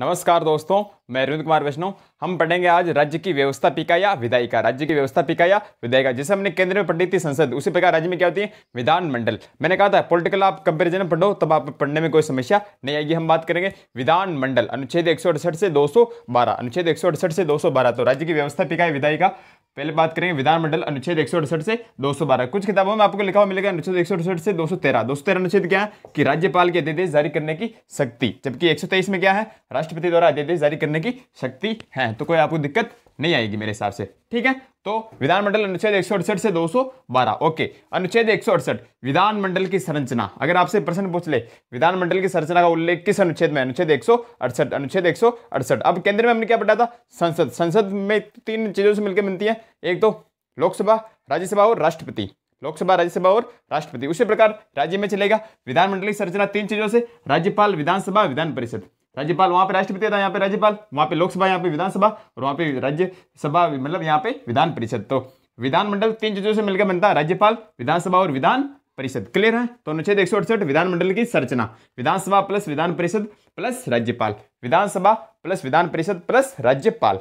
नमस्कार दोस्तों मैं अरविंद कुमार वैष्णव हम पढ़ेंगे आज राज्य की व्यवस्था पिका या विधायिका राज्य की व्यवस्था पिका या विधायिका जैसे हमने केंद्र में पढ़ी थी संसद उसी प्रकार राज्य में क्या होती है विधानमंडल मैंने कहा था पॉलिटिकल आप कंपेरिजन पढ़ो तब आप पढ़ने में कोई समस्या नहीं आएगी हम बात करेंगे विधानमंडल अनुच्छेद एक से दो अनुच्छेद एक से दो तो राज्य की व्यवस्था पिका या विधायिका पहले बात करेंगे विधानमंडल अनुच्छेद एक से 212 कुछ किताबों में आपको लिखा हुआ मिलेगा अनुच्छेद एक से 213 213 अनुच्छेद क्या है कि राज्यपाल के अध्यादेश जारी करने की शक्ति जबकि 123 में क्या है राष्ट्रपति द्वारा अध्यादेश जारी करने करने की शक्ति है तो कोई आपको दिक्कत नहीं आएगी मेरे हिसाब से ठीक है तो विधानमंडल अनुच्छेद एक से 212 ओके अनुच्छेद एक विधानमंडल की संरचना अगर आपसे प्रश्न पूछ ले विधानमंडल की संरचना का उल्लेख किस अनुच्छेद में अनुच्छेद एक अनुच्छेद एक अब केंद्र में हमने क्या बताया था संसद संसद में तीन चीज़ों से मिलकर मिलती है एक तो लोकसभा राज्यसभा और राष्ट्रपति लोकसभा राज्यसभा और राष्ट्रपति उसी प्रकार राज्य में चलेगा विधानमंडल की संरचना तीन चीजों से राज्यपाल विधानसभा विधान परिषद राज्यपाल वहां पे राष्ट्रपति था यहाँ पे राज्यपाल वहां पे लोकसभा यहाँ पे विधानसभा और वहां पे राज्यसभा मतलब यहाँ पे विधान परिषद तो विधानमंडल तीन चीजों से मिलकर बनता है राज्यपाल विधानसभा और विधान परिषद क्लियर है तो अनुच्छेद एक विधानमंडल की संरचना विधानसभा प्लस विधान परिषद प्लस राज्यपाल विधानसभा प्लस विधान परिषद प्लस राज्यपाल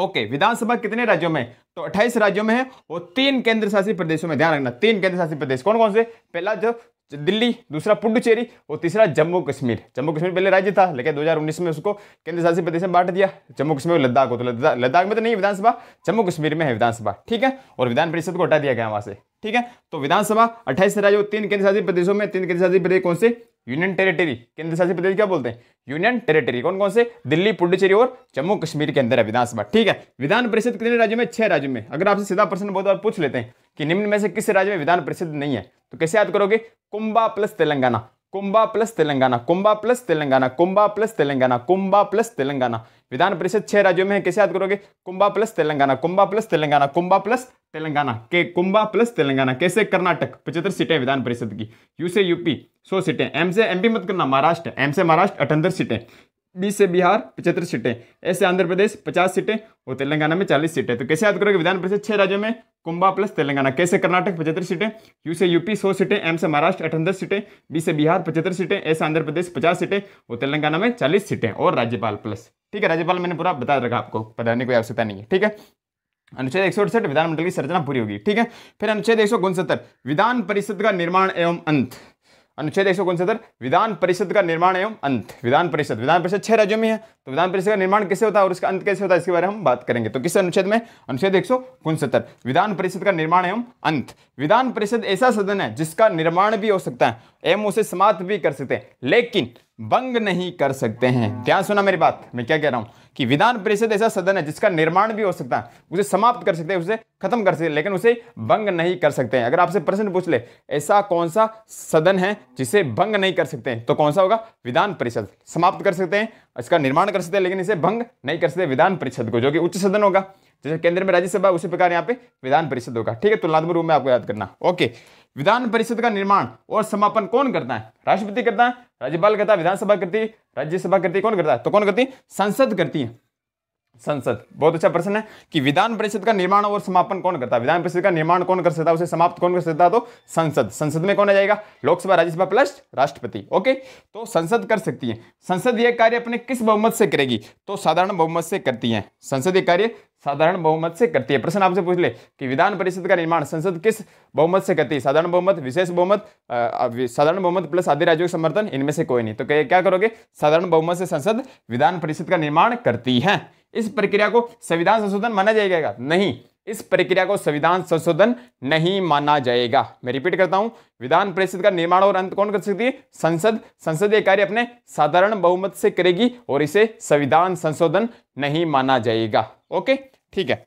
ओके विधानसभा कितने राज्यों में तो 28 राज्यों में है और तीन केंद्र शासित प्रदेशों में ध्यान रखना तीन केंद्र शासित प्रदेश कौन कौन से पहला जो दिल्ली दूसरा पुडुचेरी और तीसरा जम्मू कश्मीर जम्मू कश्मीर पहले राज्य था लेकिन 2019 में उसको केंद्र शासित प्रदेश में बांट दिया जम्मू कश्मीर और लद्दाख को तो लद्दाख में तो नहीं विधानसभा जम्मू कश्मीर में है विधानसभा ठीक है और विधान परिषद को हटा दिया गया वहाँ से ठीक है तो विधानसभा अट्ठाईस राज्य और तीन केंद्र शासित प्रदेशों में तीन केंद्र शासित प्रदेश कौन से यूनियन टेरिटरी केंद्र शासित प्रदेश क्या बोलते हैं यूनियन टेरिटरी कौन कौन से दिल्ली पुडुचेरी और जम्मू कश्मीर के अंदर है विधानसभा ठीक है विधान परिषद कितने राज्यों में छह राज्यों में अगर आपसे सीधा प्रश्न बहुत बार पूछ लेते हैं कि निम्न में से किस राज्य में विधान परिषद नहीं है तो कैसे याद करोगे कुंबा प्लस तेलंगाना कुंबा प्लस तेलंगाना कुंबा प्लस तेलंगाना कुंबा प्लस तेलंगाना कुंबा प्लस तेलंगाना विधान परिषद छह राज्यों में है कैसे याद करोगे कुंबा प्लस तेलंगाना कुंबा प्लस तेलंगाना कुंबा प्लस तेलंगाना के कुंबा प्लस तेलंगाना कैसे कर्नाटक पचहत्तर सीटें विधान परिषद की यू से यूपी सौ सीटें एम से एमपी मत करना महाराष्ट्र एम से महाराष्ट्र अठहत्तर सीटें बीस से बिहार पचहत्तर सीटें ऐसे आंध्र प्रदेश पचास सीटें और तेलंगाना में चालीस सीटें तो कैसे याद करोगे विधान परिषद छह राज्यों में कुंबा प्लस तेलंगाना कैसे कर्नाटक पचहत्तर सीटें यू से यूपी सौ सीटें एम से महाराष्ट्र अठहत्तर सीटें बी से बिहार पचहत्तर सीटें ऐसे आंध्र प्रदेश पचास सीटें और तेलंगाना में चालीस सीटें और राज्यपाल प्लस ठीक है राज्यपाल मैंने पूरा बता रखा आपको बताने की आवश्यकता नहीं है ठीक है अनुच्छेद एक सौ अड़सठ विधानमंडल की सरचना पूरी होगी ठीक है फिर अनुच्छेद एक सौ विधान परिषद का निर्माण एवं अंत अनुच्छेद एक सौ विधान परिषद का निर्माण एवं अंत विधान परिषद विधान परिषद छह राज्यों में है तो विधान परिषद का निर्माण कैसे होता है और उसका अंत कैसे होता है इसके बारे में हम बात करेंगे तो किस अनुच्छेद में अनुच्छेद एक विधान परिषद का निर्माण एवं अंत विधान परिषद ऐसा सदन है जिसका निर्माण भी हो सकता है एवं उसे समाप्त भी कर सकते हैं लेकिन भंग नहीं कर सकते हैं ध्यान सुना मेरी बात मैं क्या कह रहा हूं कि विधान परिषद ऐसा सदन है जिसका निर्माण भी हो सकता है उसे समाप्त कर सकते हैं उसे खत्म कर सकते हैं लेकिन उसे भंग नहीं कर सकते हैं अगर आपसे प्रश्न पूछ ले ऐसा कौन सा सदन है जिसे भंग नहीं कर सकते हैं तो कौन सा होगा विधान परिषद समाप्त कर सकते हैं इसका निर्माण कर सकते हैं लेकिन इसे भंग नहीं कर सकते विधान परिषद को जो कि उच्च सदन होगा जैसे केंद्र में राज्यसभा उसी प्रकार यहाँ पे विधान परिषद होगा ठीक है तुलनात्मक रूप में आपको याद करना ओके विधान परिषद का निर्माण और समापन कौन करता है राष्ट्रपति करता है राज्यपाल करता है विधानसभा करती है राज्यसभा करती है कौन करता है तो कौन करती है संसद करती है संसद बहुत अच्छा प्रश्न है कि विधान परिषद का निर्माण और समापन कौन करता है विधान परिषद का निर्माण कौन कर सकता है उसे समाप्त कौन कर सकता है तो संसद संसद में कौन आ जाएगा लोकसभा राज्यसभा प्लस राष्ट्रपति ओके तो संसद कर सकती है संसद यह कार्य अपने किस बहुमत से करेगी तो साधारण बहुमत से करती है संसदीय कार्य साधारण बहुमत से करती है प्रश्न आपसे पूछ ले कि विधान परिषद का निर्माण संसद किस बहुमत से करती है साधारण बहुमत विशेष बहुमत साधारण बहुमत प्लस आधे राज्यों का समर्थन इनमें से कोई नहीं तो क्या करोगे साधारण बहुमत से संसद विधान परिषद का निर्माण करती है इस प्रक्रिया को संविधान संशोधन माना जाएगा नहीं इस प्रक्रिया को संविधान संशोधन नहीं माना जाएगा मैं रिपीट करता हूं विधान परिषद का निर्माण और अंत कौन कर सकती है संसद संसदीय कार्य अपने साधारण बहुमत से करेगी और इसे संविधान संशोधन नहीं माना जाएगा ओके ठीक है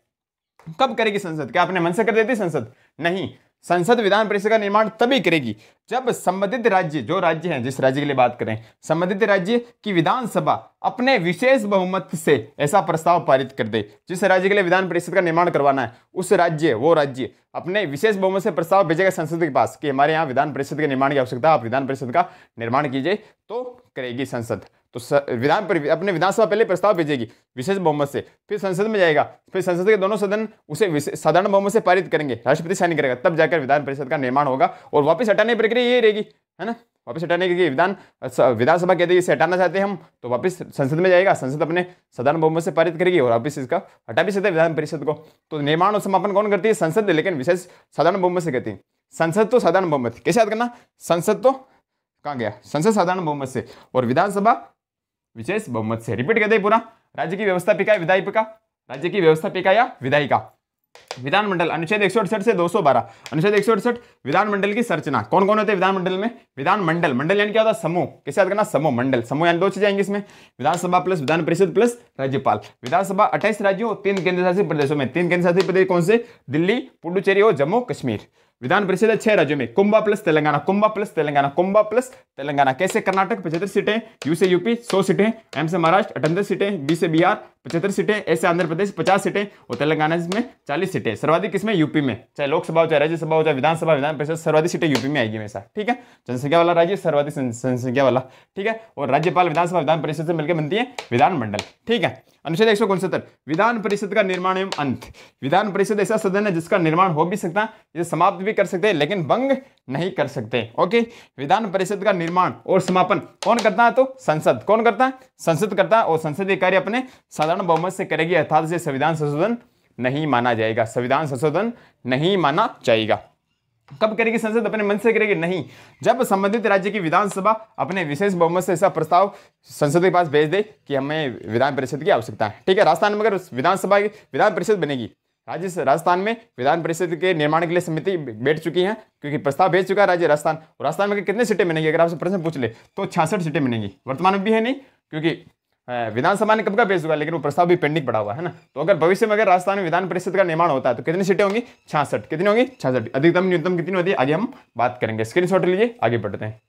कब करेगी संसद क्या अपने मन से कर देती संसद नहीं संसद विधान परिषद का निर्माण तभी करेगी जब संबंधित राज्य जो राज्य हैं जिस राज्य के लिए बात करें संबंधित राज्य की विधानसभा अपने विशेष बहुमत से ऐसा प्रस्ताव पारित कर दे जिस राज्य के लिए विधान परिषद का निर्माण करवाना है उस राज्य वो राज्य अपने विशेष बहुमत से प्रस्ताव भेजेगा संसद के पास कि हमारे यहाँ विधान परिषद के निर्माण की आवश्यकता आप विधान परिषद का निर्माण कीजिए तो करेगी संसद तो विधान पर अपने विधानसभा पहले प्रस्ताव भेजेगी विशेष बहुमत से फिर संसद में जाएगा फिर संसद के दोनों सदन उसे साधारण बहुमत से पारित करेंगे राष्ट्रपति साइन करेगा तब जाकर विधान परिषद का निर्माण होगा और वापस हटाने की प्रक्रिया यही रहेगी है ना वापस हटाने की विधान विधानसभा कहते हैं इसे हटाना चाहते हैं हम तो वापस संसद में जाएगा संसद अपने साधारण बहुमत से पारित करेगी और वापस इसका हटा भी सकते हैं विधान परिषद को तो निर्माण और समापन कौन करती है संसद लेकिन विशेष साधारण बहुमत से कहती है संसद तो साधारण बहुमत कैसे याद करना संसद तो कहाँ गया संसद साधारण बहुमत से और विधानसभा विशेष बहुमत से रिपीट कर दे पूरा राज्य की व्यवस्थापिका या विधायिका राज्य की व्यवस्थापिका या विधायिका विधानमंडल अनुच्छेद एक से 212 अनुच्छेद एक विधानमंडल की संरचना कौन कौन होते हैं विधानमंडल में विधानमंडल मंडल यानी क्या होता है समूह कैसे याद करना समूह मंडल समूह यानी दो चीजें आएंगे इसमें विधानसभा प्लस विधान परिषद प्लस राज्यपाल विधानसभा अट्ठाईस राज्यों तीन केंद्र शासित प्रदेशों में तीन केंद्र शासित प्रदेश कौन से दिल्ली पुडुचेरी और जम्मू कश्मीर विधान परिषद है छह राज्यों में कुंभा प्लस तेलंगाना कुंभा प्लस तेलंगाना कुंभा प्लस तेलंगाना कैसे कर्नाटक पचहत्तर सीटें यू से यूपी सौ सीटें एम से महाराष्ट्र अठहत्तर सीटें बी से बिहार पचहत्तर सीटें ऐसे आंध्र प्रदेश पचास सीटें और तेलंगाना में चालीस सीटें सर्वाधिक किसमें यूपी में चाहे लोकसभा हो चाहे राज्यसभा हो चाहे विधानसभा विधान परिषद सर्वाधिक सीटें यूपी में आएगी हमेशा ठीक है जनसंख्या वाला राज्य सर्वाधिक जनसंख्या वाला ठीक है और राज्यपाल विधानसभा विधान परिषद से मिलकर बनती है विधानमंडल ठीक है अनुच्छेद एक सौ विधान परिषद का निर्माण एवं अंत विधान परिषद ऐसा सदन है जिसका निर्माण हो भी सकता है जिसे समाप्त भी कर सकते हैं लेकिन भंग नहीं कर सकते ओके विधान परिषद का निर्माण और समापन कौन करता है तो संसद कौन करता है संसद करता है और संसदीय कार्य अपने साधारण साधारण बहुमत से करेगी अर्थात इसे संविधान संशोधन नहीं माना जाएगा संविधान संशोधन नहीं माना जाएगा कब करेगी संसद अपने मन से करेगी नहीं जब संबंधित राज्य की विधानसभा अपने विशेष बहुमत से ऐसा प्रस्ताव संसद के पास भेज दे कि हमें विधान परिषद की आवश्यकता है ठीक है राजस्थान में अगर विधानसभा की विधान परिषद बनेगी राज्य राजस्थान में विधान परिषद के निर्माण के लिए समिति बैठ चुकी है क्योंकि प्रस्ताव भेज चुका है राज्य राजस्थान और राजस्थान में कितने सीटें मिलेंगी अगर आपसे प्रश्न पूछ ले तो छियासठ सीटें मिलेंगी वर्तमान में भी है नहीं क्योंकि विधानसभा ने कब का पेश होगा लेकिन वो प्रस्ताव भी पेंडिंग पड़ा हुआ है ना तो अगर भविष्य में अगर राजस्थान में विधान परिषद का निर्माण होता है तो कितनी सीटें होंगी छियासठ कितनी होंगी छियासठ अधिकतम न्यूनतम कितनी होती है आगे हम बात करेंगे स्क्रीन शॉट लीजिए आगे बढ़ते हैं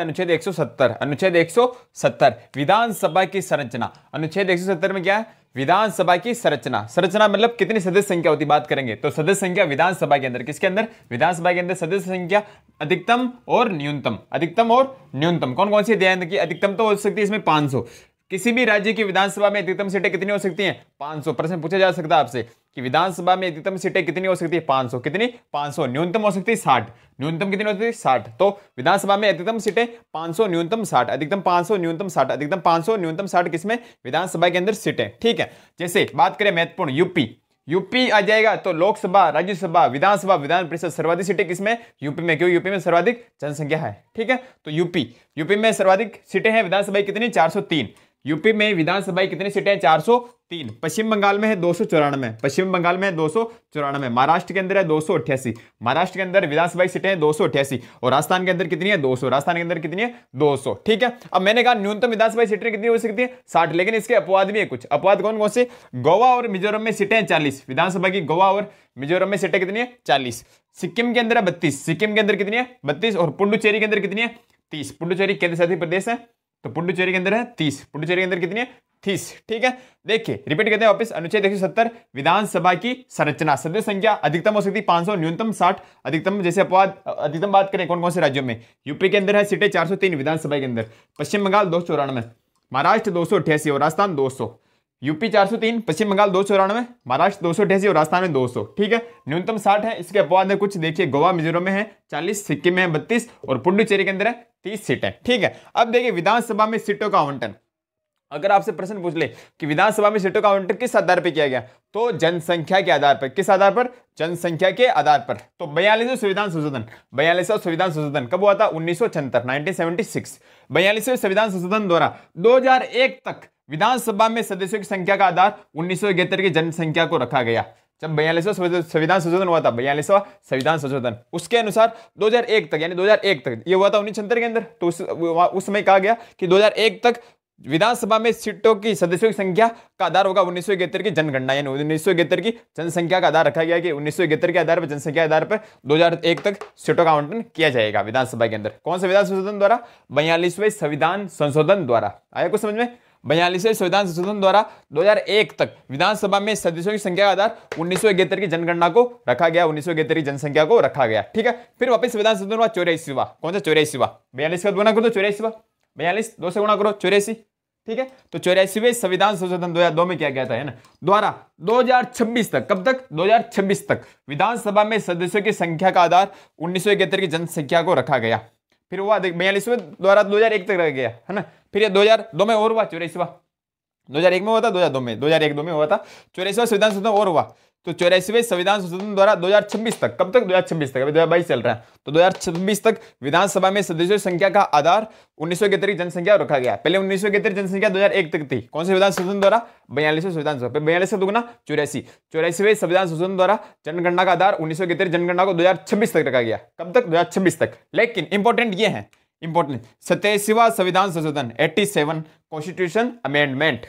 अनुच्छेद 170 अनुच्छेद 170 विधानसभा की संरचना अनुच्छेद 170 में क्या है विधानसभा की संरचना संरचना मतलब कितनी सदस्य संख्या होती बात करेंगे तो सदस्य संख्या विधानसभा के अंदर किसके अंदर विधानसभा के अंदर सदस्य संख्या अधिकतम और न्यूनतम अधिकतम और न्यूनतम कौन कौन सी ध्यान की अधिकतम तो हो सकती है इसमें 500 किसी भी राज्य की विधानसभा में अधिकतम सीटें कितनी हो सकती हैं 500 प्रश्न पूछा जा सकता है आपसे कि विधानसभा में अधिकतम सीटें कितनी हो सकती है 500 कितनी 500 न्यूनतम हो सकती है 60 न्यूनतम कितनी हो सकती है 60 तो विधानसभा में अधिकतम सीटें 500 न्यूनतम 60 अधिकतम 500 न्यूनतम 60 अधिकतम 500 न्यूनतम 60 किसमें विधानसभा के अंदर सीटें ठीक है जैसे बात करें महत्वपूर्ण यूपी यूपी आ जाएगा तो लोकसभा राज्यसभा विधानसभा विधान परिषद सर्वाधिक सीटें किसमें यूपी में क्यों यूपी में सर्वाधिक जनसंख्या है ठीक है तो यूपी यूपी में सर्वाधिक सीटें हैं विधानसभा कितनी 403 यूपी में विधानसभा कितनी सीटें हैं तीन पश्चिम बंगाल में है दो सौ चौरानवे पश्चिम बंगाल में है दो सौ चौरानवे महाराष्ट्र के अंदर है दो सौ अट्ठासी महाराष्ट्र के अंदर विधानसभा सीटें हैं दो सौ अट्ठासी और राजस्थान के अंदर कितनी है दो सौ राजस्थान के अंदर कितनी है दो सौ ठीक है अब मैंने कहा न्यूनतम विधानसभा सीटें कितनी हो सकती है साठ लेकिन इसके अपवाद भी है कुछ अपवाद कौन कौन से गोवा और मिजोरम में सीटें हैं चालीस विधानसभा की गोवा और मिजोरम में सीटें कितनी है चालीस सिक्किम के अंदर है बत्तीस सिक्किम के अंदर कितनी है बत्तीस और पुंडुचेरी के अंदर कितनी है तीस पुंडुचेरी केंद्र शासित प्रदेश है तो पुडुचेरी के अंदर है तीस पुडुचेरी के अंदर कितनी है तीस ठीक है देखिए रिपीट करते हैं वापस अनुच्छेद एक सत्तर विधानसभा की संरचना सदस्य संख्या अधिकतम हो सकती है पांच सौ न्यूनतम साठ अधिकतम जैसे अपवाद अधिकतम बात करें कौन कौन से राज्यों में यूपी के अंदर है सीटें चार सौ तीन विधानसभा के अंदर पश्चिम बंगाल दो सौ चौरानवे महाराष्ट्र दो सौ अठासी और राजस्थान दो सौ यूपी 403, पश्चिम बंगाल दो चौरानवे महाराष्ट्र दो सौ अठासी और राजस्थान में 200 ठीक है न्यूनतम 60 है इसके अपवाद है कुछ देखिए गोवा मिजोरम में है 40 सिक्किम में है 32 और पुडुचेरी के अंदर है 30 सीटें ठीक है अब देखिए विधानसभा में सीटों का आवंटन अगर आपसे प्रश्न पूछ ले कि विधानसभा में सीटों का आवंटन किस आधार पर किया गया तो जनसंख्या के आधार पर किस आधार पर जनसंख्या के आधार पर तो बयालीसवें संविधान संशोधन बयालीसवा संविधान संशोधन कब हुआ था उन्नीस सौ छिहत्तर संविधान संशोधन द्वारा 2001 तक विधानसभा में सदस्यों की संख्या का आधार उन्नीस की जनसंख्या को रखा गया जब बयालीसवा संविधान संशोधन हुआ था बयालीसवा संविधान संशोधन उसके अनुसार 2001 तक यानी 2001 तक ये हुआ था उन्नीस के अंदर तो उस उस समय कहा गया कि 2001 तक विधानसभा में सीटों की सदस्यों की संख्या का आधार होगा उन्नीस सौ की जनगणना यानी उन्नीस की जनसंख्या का आधार रखा गया कि उन्नीस सौ के आधार पर जनसंख्या के आधार पर 2001 तक सीटों का आवंटन किया जाएगा विधानसभा के अंदर कौन सा संविधान संशोधन द्वारा बयालीसवें संविधान संशोधन द्वारा आया कुछ समझ में बयालीसवें संविधान संशोधन द्वारा 2001 तक विधानसभा में सदस्यों की संख्या का आधार उन्नीस की जनगणना को रखा गया उन्नीस की जनसंख्या को रखा गया ठीक है फिर वापस संविधान संशोधन हुआ चौरासीवा कौन सा चौरासीवा बयालीस का गुना करो तो चौरासीवा बयालीस दो से गुना करो चौरासी ठीक है तो चौरासीवें संविधान संशोधन दो में क्या गया था है ना द्वारा 2026 तक कब तक छब्बीस तक विधानसभा में सदस्यों की संख्या का आधार उन्नीस की जनसंख्या को रखा गया फिर हुआ देख बयालीसवें द्वारा दो हजार एक तक रह गया है ना फिर ये दो हजार दो में और हुआ चौरासीवा हजार एक में हुआ था दो हजार दो में एक दो में हुआ था चौरासीवा संविधान संशोधन और हुआ तो चौरासीवें संविधान संशोधन द्वारा छब्बीस तक कब तक छब्बीस तक अभी बाईस चल रहा है तो दो हजार छब्बीस तक विधानसभा में सदस्यों संख्या का आधार उन्नीस के इकहत्तर जनसंख्या रखा गया पहले उन्नीस सौ इकहत्तर जनसंख्या एक तक थी कौन से विधान संशोधन द्वारा बयालीसवें संविधान संशोधन बयालीस दुगना चौरासी चौरासीवें संविधान संशोधन द्वारा जनगणना का आधार उन्नीस के तरीक जनगणना को दो तक रखा गया कब तक दो तक लेकिन इंपॉर्टेंट ये है इंपॉर्टेंट सत्ताईसवा संविधान संशोधन eighty seven constitution amendment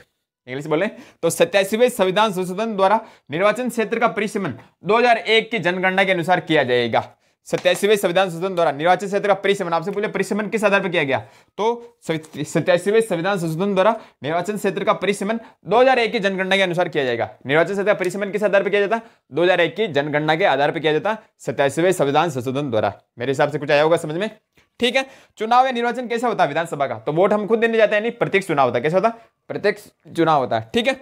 English बोले तो सत्यासीवे संविधान संशोधन द्वारा निर्वाचन क्षेत्र का परिसीमन 2001 की जनगणना के अनुसार किया जाएगा सत्यासीवे संविधान संशोधन द्वारा निर्वाचन क्षेत्र का परिसीमन आपसे पूछे परिसीमन किस आधार पर किया गया तो सत्यासीवे संविधान संशोधन द्वारा निर्वाचन क्षेत्र का परिसीमन 2001 की जनगणना के अनुसार किया जाएगा निर्वाचन क्षेत्र का परिसीमन किस आधार पर किया जाता 2001 की जनगणना के आधार पर किया जाता सत्यासीवे संविधान संशोधन द्वारा मेरे हिसाब से कुछ आया होगा समझ में ठीक है चुनाव या निर्वाचन कैसे होता है विधानसभा का तो वोट हम खुद देने जाते हैं नहीं प्रत्यक्ष चुनाव होता है कैसे होता है प्रत्यक्ष चुनाव होता है ठीक है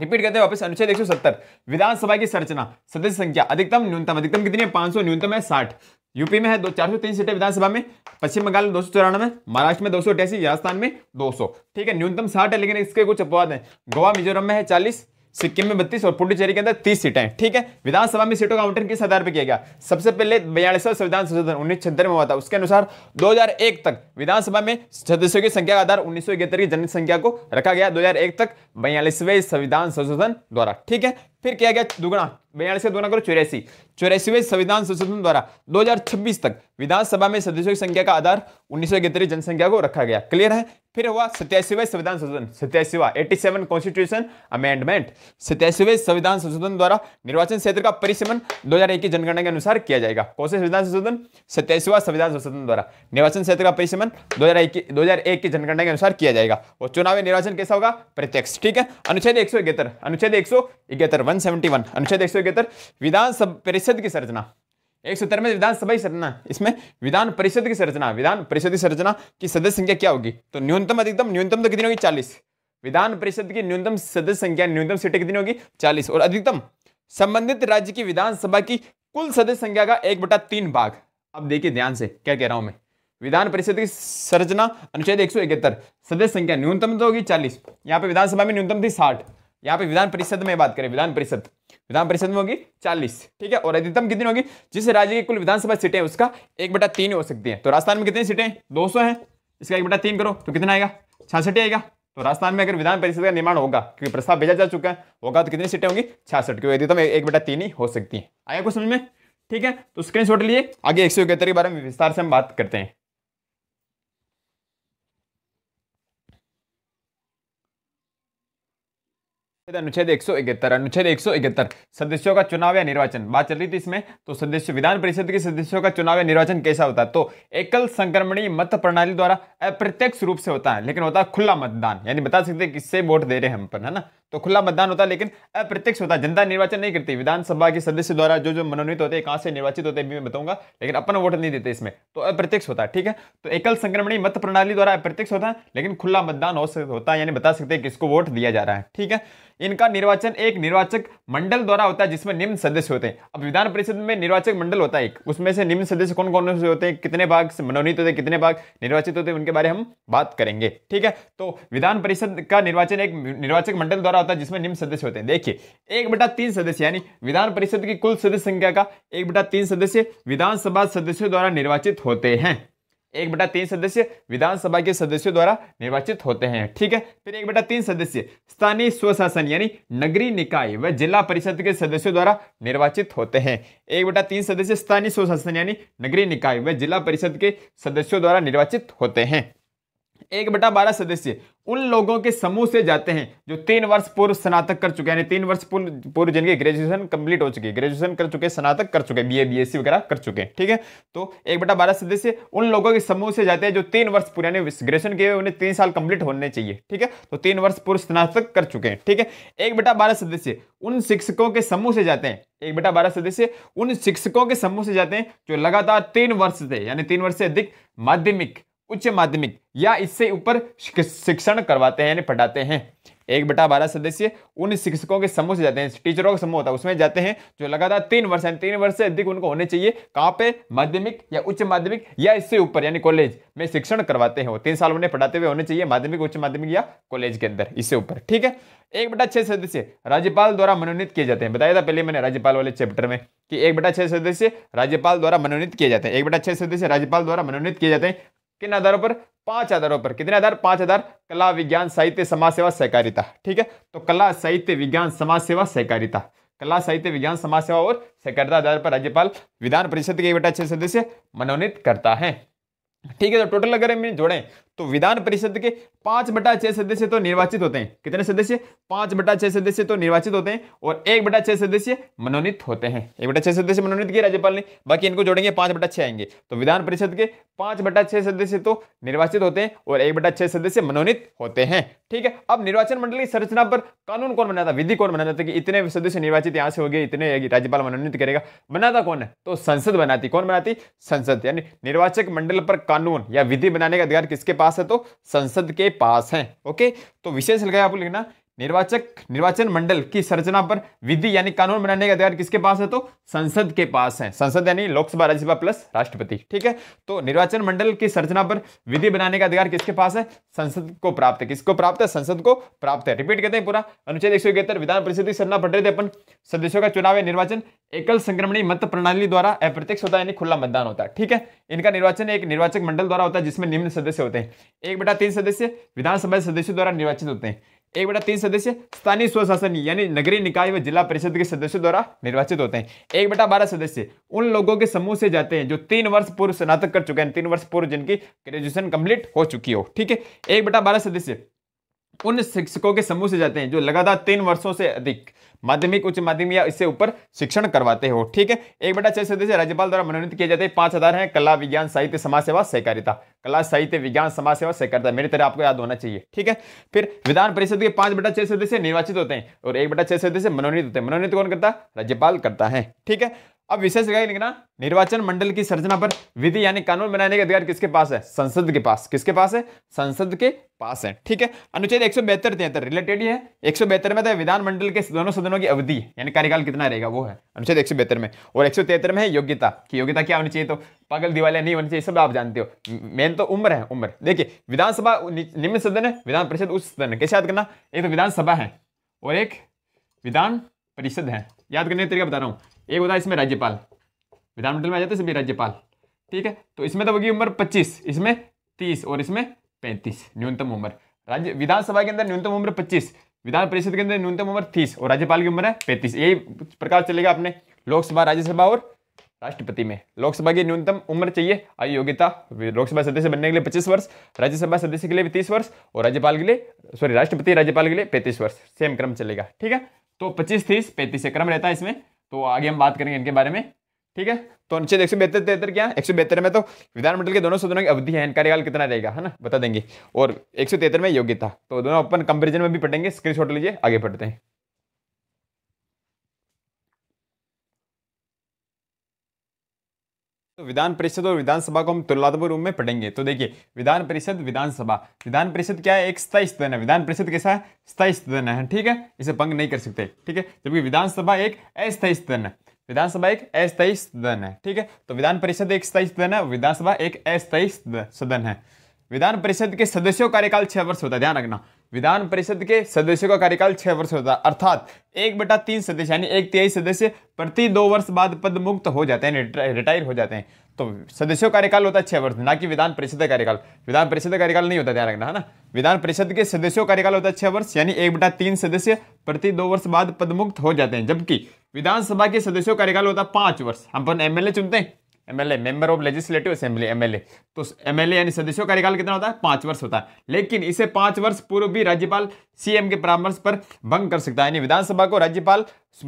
रिपीट करते हैं वापस अनुच्छेद 170 विधानसभा की संरचना सदस्य संख्या अधिकतम न्यूनतम अधिकतम कितनी है 500 न्यूनतम है साठ यूपी में है दो चार सौ तीन सीटें विधानसभा में पश्चिम बंगाल में दो सौ चौरानवे महाराष्ट्र में दो सौ अठासी राजस्थान में दो सौ ठीक है न्यूनतम साठ है लेकिन इसके कुछ अपवाद हैं गोवा मिजोरम में है चालीस सिक्किम में बत्तीस और पुडुचेरी के अंदर तीस सीटें हैं ठीक है विधानसभा में सीटों का आवंटन किस आधार पर किया गया सबसे पहले बयालीसवा संविधान संशोधन उन्नीस में हुआ था उसके अनुसार 2001 तक विधानसभा में सदस्यों की संख्या का आधार उन्नीस की जनसंख्या को रखा गया 2001 तक बयालीसवें संविधान संशोधन द्वारा ठीक है फिर किया गया दुगुना बयालीस का दुगुना करो चौरासी चौरासीवें संविधान संशोधन द्वारा 2026 तक विधानसभा में सदस्यों की संख्या का आधार उन्नीस जनसंख्या को रखा गया क्लियर है फिर हुआ सत्यासीवें संविधान संशोधन सत्यासीवा 87 कॉन्स्टिट्यूशन अमेंडमेंट सत्यासीवें संविधान संशोधन द्वारा निर्वाचन क्षेत्र का परिसीमन 2001 की जनगणना के अनुसार किया जाएगा कौन से संविधान संशोधन सत्यासीवा संविधान संशोधन द्वारा निर्वाचन क्षेत्र का परिसमन दो हजार एक की जनगणना के अनुसार किया जाएगा और चुनावी निर्वाचन कैसा होगा प्रत्यक्ष ठीक है अनुच्छेद एक अनुच्छेद एक सौ वन सेवेंटी वन अनुच्छेद एक सौ विधान सब परिषद की संरचना एक सौ तेरह में विधानसभा की संरचना इसमें विधान परिषद की संरचना विधान परिषद की संरचना की सदस्य संख्या क्या होगी तो न्यूनतम अधिकतम न्यूनतम तो कितनी होगी चालीस विधान परिषद की न्यूनतम सदस्य संख्या न्यूनतम सीटें कितनी होगी चालीस और अधिकतम संबंधित राज्य की विधानसभा की कुल सदस्य संख्या का एक बटा तीन भाग अब देखिए ध्यान से क्या कह रहा हूं मैं विधान परिषद की संरचना अनुच्छेद एक सौ इकहत्तर सदस्य संख्या न्यूनतम तो होगी चालीस यहाँ पे विधानसभा में न्यूनतम थी साठ यहाँ पे विधान परिषद में बात करें विधान परिषद विधान परिषद में होगी चालीस ठीक है और अधिकतम कितनी होगी जिस राज्य की कुल विधानसभा सीटें उसका एक बटा तीन हो सकती है तो राजस्थान में कितनी सीटें दो सौ है इसका एक बटा तीन करो तो कितना आएगा छियासठ आएगा तो राजस्थान में अगर विधान परिषद का निर्माण होगा क्योंकि प्रस्ताव भेजा जा चुका है होगा तो कितनी सीटें होंगी छियासठ क्योंकि अधिकतम एक बटा तीन ही हो सकती है आया कुछ समझ में ठीक है तो स्क्रीन शॉट लिए आगे एक सौ इकहत्तर के बारे में विस्तार से हम बात करते हैं अनुच्छेद एक सौ इकहत्तर अनुच्छेद एक सौ इकहत्तर सदस्यों का चुनाव या निर्वाचन बात चल रही थी इसमें तो सदस्य विधान परिषद के सदस्यों का चुनाव या निर्वाचन कैसा होता है तो एकल संक्रमणीय मत प्रणाली द्वारा अप्रत्यक्ष रूप से होता है लेकिन होता है खुला मतदान यानी बता सकते हैं किससे वोट दे रहे हैं हम पर है ना तो खुला मतदान होता है लेकिन अप्रत्यक्ष होता है जनता निर्वाचन नहीं करती विधानसभा के सदस्य द्वारा जो जो मनोनीत होते हैं कहाँ से निर्वाचित होते हैं मैं बताऊंगा लेकिन अपन वोट नहीं देते इसमें तो अप्रत्यक्ष होता है ठीक है तो एकल संक्रमणी मत प्रणाली द्वारा अप्रत्यक्ष होता है लेकिन खुला मतदान हो होता है यानी बता सकते हैं किसको वोट दिया जा रहा है ठीक है इनका निर्वाचन एक निर्वाचक मंडल द्वारा होता है जिसमें निम्न सदस्य होते हैं अब विधान परिषद में निर्वाचक मंडल होता है एक उसमें से निम्न सदस्य कौन कौन से होते हैं कितने भाग से मनोनीत होते हैं कितने भाग निर्वाचित होते हैं उनके बारे में हम बात करेंगे ठीक है तो विधान परिषद का निर्वाचन एक निर्वाचक मंडल द्वारा होता है जिसमें निम्न सदस्य होते हैं देखिए एक बटा तीन सदस्य यानी विधान परिषद की कुल सदस्य संख्या का एक बटा तीन सदस्य विधानसभा सदस्यों द्वारा निर्वाचित होते हैं एक बटा तीन सदस्य विधानसभा के सदस्यों द्वारा निर्वाचित होते हैं ठीक है फिर एक बटा तीन सदस्य स्थानीय स्वशासन यानी नगरी निकाय व जिला परिषद के सदस्यों द्वारा निर्वाचित होते हैं एक बटा तीन सदस्य स्थानीय स्वशासन यानी नगरी निकाय व जिला परिषद के सदस्यों द्वारा निर्वाचित होते हैं एक बटा बारह सदस्य उन लोगों के समूह से जाते हैं जो तीन वर्ष पूर्व स्नातक कर चुके हैं तीन वर्ष पूर्व पूर्व जिनके ग्रेजुएशन कंप्लीट हो चुकी है ग्रेजुएशन कर चुके स्नातक कर चुके बीए बीएससी वगैरह कर चुके हैं ठीक है तो एक बटा बारह सदस्य उन लोगों के समूह से जाते हैं जो तीन वर्ष यानी ग्रेजुएशन किए उन्हें तीन साल कंप्लीट होने चाहिए ठीक है तो तीन वर्ष पूर्व स्नातक कर चुके हैं ठीक है एक बटा बारह सदस्य उन शिक्षकों के समूह से जाते हैं एक बटा बारह सदस्य उन शिक्षकों के समूह से जाते हैं जो लगातार तीन वर्ष से यानी तीन वर्ष से अधिक माध्यमिक उच्च माध्यमिक या इससे ऊपर शिक्षण करवाते हैं यानी पढ़ाते हैं एक बटा बारह सदस्य उन शिक्षकों के समूह से जाते हैं टीचरों का समूह होता है उसमें जाते हैं जो लगातार तीन वर्ष यानी तीन वर्ष से अधिक उनको होने चाहिए कहाँ पे माध्यमिक या उच्च माध्यमिक या इससे ऊपर यानी कॉलेज में शिक्षण करवाते हैं वो तीन साल उन्हें पढ़ाते हुए होने चाहिए माध्यमिक उच्च माध्यमिक या कॉलेज के अंदर इससे ऊपर ठीक है एक बटा छह सदस्य राज्यपाल द्वारा मनोनीत किए जाते हैं बताया था पहले मैंने राज्यपाल वाले चैप्टर में कि एक बटा छह सदस्य राज्यपाल द्वारा मनोनीत किए जाते हैं एक बटा छह सदस्य राज्यपाल द्वारा मनोनीत किए जाते हैं किन आधारों पर पांच आधारों पर कितने आधार पांच आधार कला विज्ञान साहित्य समाज सेवा सहकारिता ठीक है तो कला साहित्य विज्ञान समाज सेवा सहकारिता कला साहित्य विज्ञान समाज सेवा और सहकारिता आधार पर राज्यपाल विधान परिषद के बेटा छह सदस्य मनोनीत करता है ठीक है तो टोटल अगर हम जोड़ें तो विधान परिषद के पांच बटा छह सदस्य तो निर्वाचित होते हैं कितने सदस्य पांच बटा छह सदस्य तो निर्वाचित होते हैं और एक बटा छह सदस्य मनोनीत होते हैं एक बटा छह सदस्य मनोनीत किए राज्यपाल ने बाकी इनको जोड़ेंगे पांच बटा छह आएंगे तो विधान परिषद के पांच बटा छह सदस्य तो निर्वाचित होते हैं और एक बटा छह सदस्य मनोनीत होते हैं ठीक है अब निर्वाचन मंडल की संरचना पर कानून कौन बनाता विधि कौन बनाता था तो कि इतने सदस्य निर्वाचित यहां से हो गए इतने राज्यपाल मनोनीत करेगा बनाता कौन है तो संसद बनाती कौन बनाती संसद यानी निर्वाचक मंडल पर कानून या विधि बनाने का अधिकार किसके पास पास है तो संसद के पास है ओके तो विशेष लगाया आपको लिखना निर्वाचक निर्वाचन मंडल की संरचना पर विधि यानी कानून बनाने का अधिकार किसके पास है तो संसद के पास है संसद यानी लोकसभा राज्यसभा प्लस राष्ट्रपति ठीक है तो निर्वाचन मंडल की संरचना पर विधि बनाने का अधिकार किसके पास है संसद को प्राप्त है किसको प्राप्त है संसद को प्राप्त है रिपीट कहते हैं पूरा अनुच्छेद एक विधान परिषद की सरना पढ़ रहे थे अपन सदस्यों का चुनाव निर्वाचन एकल संक्रमणी मत प्रणाली द्वारा अप्रत्यक्ष होता है यानी खुला मतदान होता है ठीक है इनका निर्वाचन एक निर्वाचक मंडल द्वारा होता है जिसमें निम्न सदस्य होते हैं एक बटा तीन सदस्य विधानसभा सदस्यों द्वारा निर्वाचित होते हैं एक बटा तीन सदस्य स्थानीय स्वशासन यानी नगरीय निकाय व जिला परिषद के सदस्यों द्वारा निर्वाचित होते हैं एक बटा बारह सदस्य उन लोगों के समूह से जाते हैं जो तीन वर्ष पूर्व स्नातक कर चुके हैं तीन वर्ष पूर्व जिनकी ग्रेजुएशन कंप्लीट हो चुकी हो ठीक है एक बटा बारह सदस्य उन शिक्षकों के समूह से जाते हैं जो लगातार तीन वर्षों से अधिक माध्यमिक उच्च माध्यमिक या इससे ऊपर शिक्षण करवाते हो ठीक है एक बटा छह सदस्य राज्यपाल द्वारा मनोनीत किए जाते हैं पांच आधार हैं कला विज्ञान साहित्य समाज सेवा सहकारिता कला साहित्य विज्ञान समाज सेवा सहकारिता मेरी तरह आपको याद होना चाहिए ठीक है फिर विधान परिषद के पांच बटा छह सदस्य निर्वाचित होते हैं और एक बटा छह सदस्य मनोनीत होते हैं मनोनीत कौन करता है राज्यपाल करता है ठीक है अब विशेष लिखना निर्वाचन मंडल की सर्जना पर विधि यानी कानून बनाने का अधिकार किसके पास है संसद के पास किसके पास है संसद के पास है ठीक है अनुच्छेद एक सौ बेहतर तिहत्तर रिलेटेड ही है एक सौ बेहतर में तो विधानमंडल के दोनों सदनों की अवधि यानी कार्यकाल कितना रहेगा वो है अनुच्छेद एक में और एक में है योग्यता की योग्यता क्या होनी चाहिए तो पागल दिवालिया नहीं होनी चाहिए सब आप जानते हो मेन तो उम्र है उम्र देखिए विधानसभा निम्न सदन है विधान परिषद उस सदन है कैसे याद करना एक तो विधानसभा है और एक विधान परिषद है याद करने का तरीका बता रहा हूँ एक होता है इसमें राज्यपाल विधानमंडल में आ जाते सभी राज्यपाल ठीक है तो इसमें तो होगी उम्र पच्चीस इसमें तीस और इसमें पैंतीस न्यूनतम उम्र राज्य विधानसभा के अंदर न्यूनतम उम्र पच्चीस विधान परिषद के अंदर न्यूनतम उम्र तीस और राज्यपाल की उम्र है पैंतीस यही प्रकार चलेगा अपने लोकसभा राज्यसभा और राष्ट्रपति में लोकसभा की न्यूनतम उम्र चाहिए आयु योग्यता लोकसभा सदस्य बनने के लिए पच्चीस वर्ष राज्यसभा सदस्य के लिए भी तीस वर्ष और राज्यपाल के लिए सॉरी राष्ट्रपति राज्यपाल के लिए पैंतीस वर्ष सेम क्रम चलेगा ठीक है तो पच्चीस तीस पैंतीस क्रम रहता है इसमें तो आगे हम बात करेंगे इनके बारे में ठीक है तो अनुच्छेद एक सौ बहत्तर तिहत्तर क्या एक सौ बेहतर में तो विधानमंडल के दोनों सदनों की अवधि है इनका कार्यकाल कितना रहेगा है ना बता देंगे और एक सौ तिहत्तर में योग्यता तो दोनों अपन कंपेरिजन में भी पढ़ेंगे स्क्रीन ले लीजिए आगे पढ़ते हैं तो विधान परिषद और विधानसभा को हम तुलनात्मक रूप में पढ़ेंगे तो देखिए विधान परिषद विधानसभा विधान परिषद क्या है एक स्थायी सदन है विधान परिषद कैसा है स्थायी सदन है ठीक है इसे भंग नहीं कर सकते ठीक है जबकि विधानसभा एक अस्थायी सदन है विधानसभा एक अस्थायी सदन है ठीक है तो विधान परिषद एक स्थायी सदन है विधानसभा एक अस्थायी सदन है विधान परिषद के सदस्यों का कार्यकाल छह वर्ष होता है ध्यान रखना विधान परिषद के सदस्यों का कार्यकाल छह वर्ष होता है अर्थात एक बटा तीन सदस्य यानी एक तिहाई सदस्य प्रति दो वर्ष बाद पद मुक्त हो जाते हैं रिटायर हो जाते हैं तो सदस्यों का कार्यकाल होता है छह वर्ष ना कि विधान परिषद का कार्यकाल विधान परिषद का कार्यकाल नहीं होता ध्यान रखना है ना विधान परिषद के सदस्यों का कार्यकाल होता है छह वर्ष यानी एक बटा तीन सदस्य प्रति दो वर्ष बाद पदमुक्त हो जाते हैं जबकि विधानसभा के सदस्यों का कार्यकाल होता है पांच वर्ष हम अपन एमएलए चुनते हैं MLA member of legislative assembly MLA तो एमएलए यानी सदस्यों का कार्यकाल कितना होता है पांच वर्ष होता है लेकिन इसे पांच वर्ष पूर्व भी राज्यपाल सीएम के परामर्श पर भंग कर सकता है यानी विधानसभा को राज्यपाल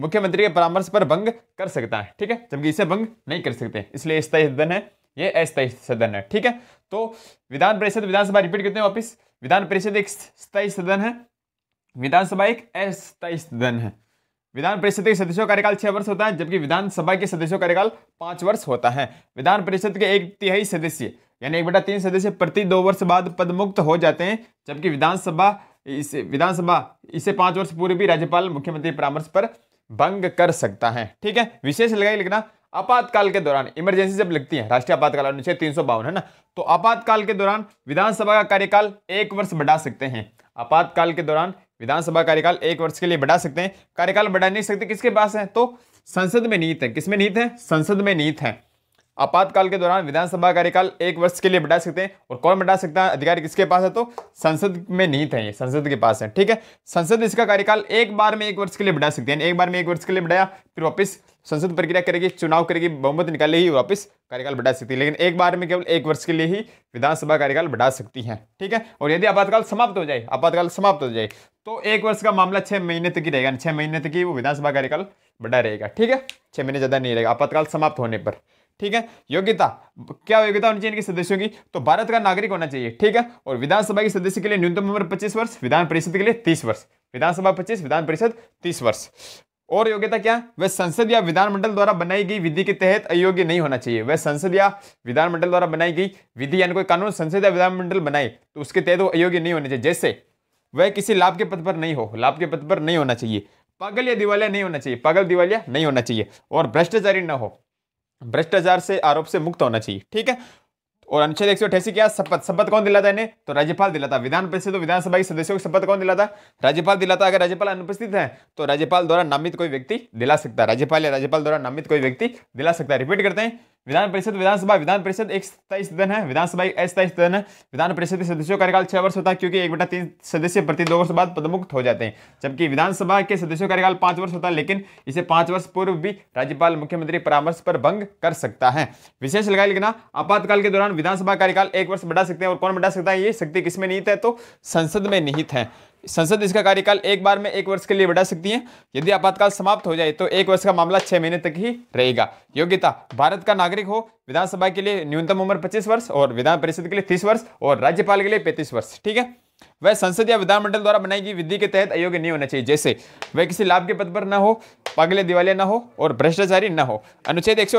मुख्यमंत्री के परामर्श पर भंग कर सकता है ठीक है जबकि इसे भंग नहीं कर सकते इसलिए स्थायी सदन है ये अस्थायी सदन है ठीक है तो विधान परिषद विधानसभा रिपीट करते हैं वापिस विधान परिषद एक स्थायी सदन है विधानसभा एक अस्थायी सदन है विधान परिषद के सदस्यों का कार्यकाल छह वर्ष होता है जबकि विधानसभा के सदस्यों का कार्यकाल पांच वर्ष होता है विधान परिषद के एक तिहाई सदस्य यानी एक बटा तीन सदस्य प्रति दो वर्ष बाद पदमुक्त हो जाते हैं जबकि विधानसभा इसे विधानसभा इसे पांच वर्ष पूर्व भी राज्यपाल मुख्यमंत्री परामर्श पर भंग कर सकता है ठीक है विशेष लगाई लिखना आपातकाल के दौरान इमरजेंसी जब लगती है राष्ट्रीय आपातकाल अनुच्छेद तीन सौ बावन है ना तो आपातकाल के दौरान विधानसभा का कार्यकाल एक वर्ष बढ़ा सकते हैं आपातकाल के दौरान विधानसभा कार्यकाल एक वर्ष के लिए बढ़ा सकते हैं कार्यकाल बढ़ा नहीं सकते किसके पास है तो संसद में नीत है किसमें नीत है संसद में नीत है आपातकाल के दौरान विधानसभा कार्यकाल एक वर्ष के लिए बढ़ा सकते हैं और कौन बढ़ा सकता है अधिकार किसके पास है तो संसद में नहीं है संसद के पास है ठीक है संसद इसका कार्यकाल एक बार में एक वर्ष के लिए बढ़ा सकते हैं एक बार में एक वर्ष के लिए बढ़ाया फिर वापस संसद प्रक्रिया करेगी चुनाव करेगी बहुमत निकालेगी वापस कार्यकाल बढ़ा सकती है लेकिन एक बार में केवल एक वर्ष के लिए ही विधानसभा कार्यकाल बढ़ा सकती है ठीक है और यदि आपातकाल समाप्त हो जाए आपातकाल समाप्त हो जाए तो एक वर्ष का मामला छः महीने तक ही रहेगा छः महीने तक ही वो विधानसभा कार्यकाल बढ़ा रहेगा ठीक है छः महीने ज़्यादा नहीं रहेगा आपातकाल समाप्त होने पर ठीक है योग्यता क्या योग्यता होनी चाहिए इनके सदस्यों की तो भारत का नागरिक होना चाहिए ठीक है और विधानसभा के सदस्य के लिए न्यूनतम उम्र पच्चीस वर्ष विधान परिषद के लिए तीस वर्ष विधानसभा पच्चीस विधान परिषद तीस वर्ष और योग्यता क्या वह संसद या विधानमंडल द्वारा बनाई गई विधि के तहत अयोग्य नहीं होना चाहिए वह संसद या विधानमंडल द्वारा बनाई गई विधि यानी कोई कानून संसद या विधानमंडल बनाए तो उसके तहत वो अयोग्य नहीं होना चाहिए जैसे वह किसी लाभ के पद पर नहीं हो लाभ के पद पर नहीं होना चाहिए पागल या दिवालिया नहीं होना चाहिए पागल दिवालिया नहीं होना चाहिए और भ्रष्टाचारी न हो भ्रष्टाचार से आरोप से मुक्त होना चाहिए ठीक है और अनुच्छेद एक सौ अठासी क्या शपथ शपथ कौन दिलाता था इन्हें तो राज्यपाल दिला था विधान परिषद और विधानसभा के सदस्यों की शपथ कौन दिलाता राज्यपाल दिलाता अगर राज्यपाल अनुपस्थित है तो राज्यपाल द्वारा नामित कोई व्यक्ति दिला सकता है राज्यपाल या राज्यपाल द्वारा नामित कोई व्यक्ति दिला सकता है रिपीट करते हैं विधान परिषद विधानसभा विधान परिषद एक स्थायी सदन है विधानसभा एक अस्थायी सदन है विधान परिषद के सदस्यों का कार्यकाल छह वर्ष होता है क्योंकि एक बटा तीन सदस्य प्रति दो वर्ष बाद पदमुक्त हो जाते हैं जबकि विधानसभा के सदस्यों का कार्यकाल पांच वर्ष होता है लेकिन इसे पांच वर्ष पूर्व भी राज्यपाल मुख्यमंत्री परामर्श पर भंग कर सकता है विशेष लगाए लिखना आपातकाल के दौरान विधानसभा कार्यकाल एक वर्ष बढ़ा सकते हैं और कौन बढ़ा सकता है ये शक्ति किसमें निहित है तो संसद में निहित है संसद इसका कार्यकाल एक बार में एक वर्ष के लिए बढ़ा सकती है यदि आपातकाल समाप्त हो जाए तो एक वर्ष का मामला छह महीने तक ही रहेगा योग्यता भारत का नागरिक हो विधानसभा के लिए न्यूनतम उम्र पच्चीस वर्ष और विधान परिषद के लिए तीस वर्ष और राज्यपाल के लिए पैंतीस वर्ष ठीक है वह संसद या विधानमंडल द्वारा बनाई गई विधि के तहत अयोग्य नहीं होना चाहिए जैसे वह किसी लाभ के पद पर न हो पागले दिवालिया ना हो और भ्रष्टाचारी ना हो अनुच्छेद एक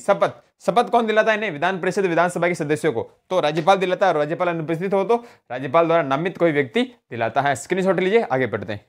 शपथ शपथ कौन दिलाता है इन्हें विधान परिषद विधानसभा के सदस्यों को तो राज्यपाल दिलाता है और राज्यपाल अनुपस्थित हो तो राज्यपाल द्वारा नामित कोई व्यक्ति दिलाता है स्क्रीनशॉट लीजिए आगे बढ़ते हैं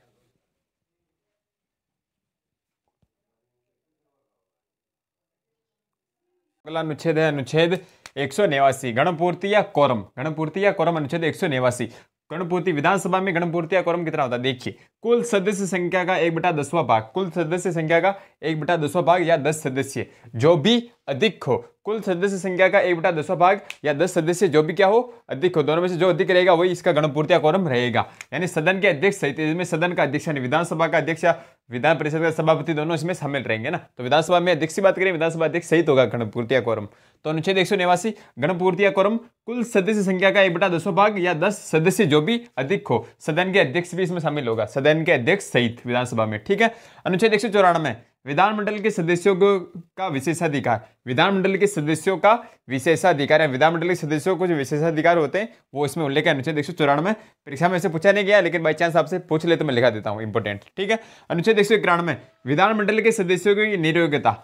अगला अनुच्छेद है अनुच्छेद एक सौ नेवासी गणपूर्ति या कोरम गणपूर्ति या कोरम अनुच्छेद एक सौ नेवासी गणपूर्ति विधानसभा में गणपूर्ति का कोरम कितना होता है देखिए कुल सदस्य संख्या का एक बटा दसवा भाग कुल सदस्य संख्या का एक बटा दसवा भाग या दस सदस्य जो भी अधिक हो कुल सदस्य संख्या का एक बटा दसवा भाग या दस सदस्य जो भी क्या हो अधिक हो दोनों में से जो अधिक रहेगा वही इसका गणपूर्ति कोरम रहेगा यानी सदन के अध्यक्ष सहित इसमें सदन का अध्यक्ष यानी विधानसभा का अध्यक्ष विधान परिषद का सभापति दोनों इसमें शामिल रहेंगे ना तो विधानसभा में अध्यक्ष की बात करें विधानसभा अध्यक्ष सहित होगा गणपूर्तिया कोरम तो अनुच्छेद एक सौ निवासी गणपूर्तिया कोरम कुल सदस्य संख्या का एक बटा दसों भाग या दस सदस्य जो भी अधिक हो सदन के अध्यक्ष भी इसमें शामिल होगा सदन के अध्यक्ष सहित विधानसभा में ठीक है अनुच्छेद एक सौ चौरानवे विधानमंडल के सदस्यों को का विशेषाधिकार विधानमंडल के सदस्यों का विशेषाधिकार है विधानमंडल के सदस्यों को जो विशेषाधिकार होते हैं वो इसमें उल्लेख है अनुच्छेद एक सौ चौरानवे परीक्षा में से पूछा नहीं गया लेकिन बाई चांस आपसे पूछ ले तो मैं लिखा देता हूँ इंपॉर्टेंट ठीक है अनुच्छेद एक सौ इक्यानवे विधानमंडल के सदस्यों की निर्योग्यता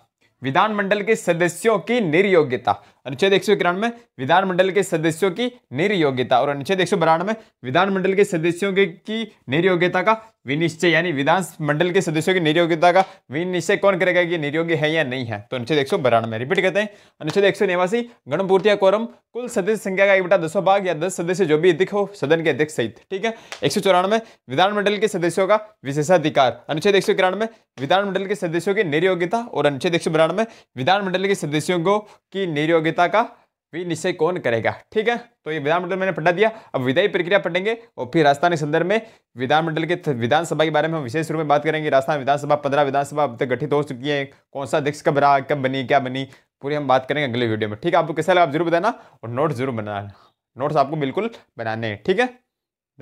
विधानमंडल के सदस्यों की निर्योग्यता अनुच्छेद एक सौ में विधानमंडल के सदस्यों की निर्योग्यता और अनुच्छेद एक सौ में विधानमंडल के सदस्यों के की निर्योग्यता का विनिश्चय यानी विधानमंडल के सदस्यों की निर्योग्यता का विनिश्चय कौन करेगा कि निर्योग्य है या नहीं है तो अनुच्छेद एक में रिपीट कहते हैं अनुच्छेद एक सौ निवासी गणपूर्ति कोरम कुल सदस्य संख्या का एक बटा दसों भाग या दस सदस्य जो भी अधिक हो सदन के अध्यक्ष सहित ठीक है एक सौ चौरानवे विधानमंडल के सदस्यों का विशेषाधिकार अनुच्छेद एक सौ इक्यानवे विधानमंडल के सदस्यों की निर्योग्यता और अनुच्छेद एक सौ बिरानवे विधानमंडल के सदस्यों को की निर्योग्यता प्रतियोगिता का भी निश्चय कौन करेगा ठीक है तो ये विधानमंडल मैंने पढ़ा दिया अब विधायी प्रक्रिया पढ़ेंगे और फिर राजस्थान के संदर्भ में विधानमंडल के विधानसभा के बारे में हम विशेष रूप में बात करेंगे राजस्थान विधानसभा पंद्रह विधानसभा अब तक गठित हो चुकी है कौन सा अध्यक्ष कब रहा कब बनी क्या बनी पूरी हम बात करेंगे अगले वीडियो में ठीक है आपको कैसा लगा आप जरूर बताना और नोट्स जरूर बनाना नोट्स आपको बिल्कुल बनाने हैं ठीक है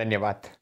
धन्यवाद